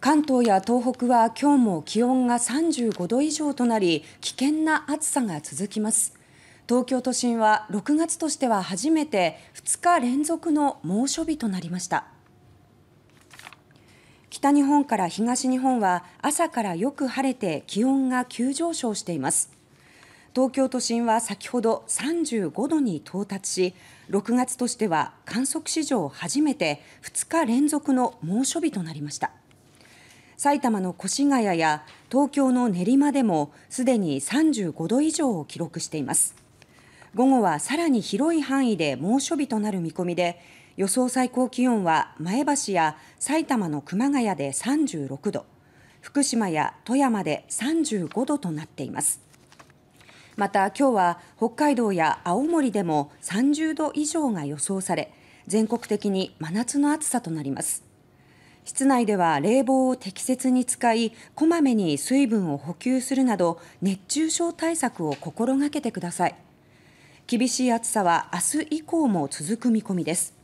関東や東北は今日も気温が35度以上となり危険な暑さが続きます東京都心は6月としては初めて2日連続の猛暑日となりました北日本から東日本は朝からよく晴れて気温が急上昇しています東京都心は先ほど35度に到達し6月としては観測史上初めて2日連続の猛暑日となりました埼玉の越谷や東京の練馬でもすでに35度以上を記録しています午後はさらに広い範囲で猛暑日となる見込みで予想最高気温は前橋や埼玉の熊谷で36度福島や富山で35度となっていますまた今日は北海道や青森でも30度以上が予想され全国的に真夏の暑さとなります室内では冷房を適切に使いこまめに水分を補給するなど熱中症対策を心がけてください。厳しい暑さは明日以降も続く見込みです。